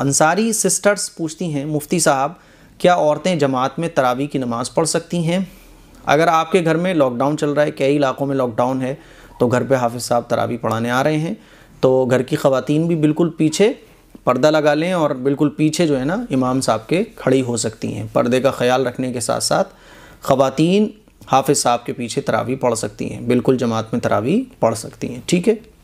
Ansari sisters पूछती हैं मुफ्ती साहब क्या औरतें जमात में तरावी की नमाज़ पढ़ सकती हैं अगर आपके घर में लॉकडाउन चल रहा है कई इलाकों में लॉकडाउन है तो घर पे हाफिज़ साहब तरावी पढ़ाने आ रहे हैं तो घर की ख़वान भी बिल्कुल पीछे पर्दा लगा लें और बिल्कुल पीछे जो है ना इमाम साहब के खड़ी हो सकती हैं पर्दे का ख्याल रखने के साथ साथ ख़वान हाफिज़ साहब के पीछे तरावी पढ़ सकती हैं बिल्कुल जमात में तरावी पढ़ सकती हैं ठीक है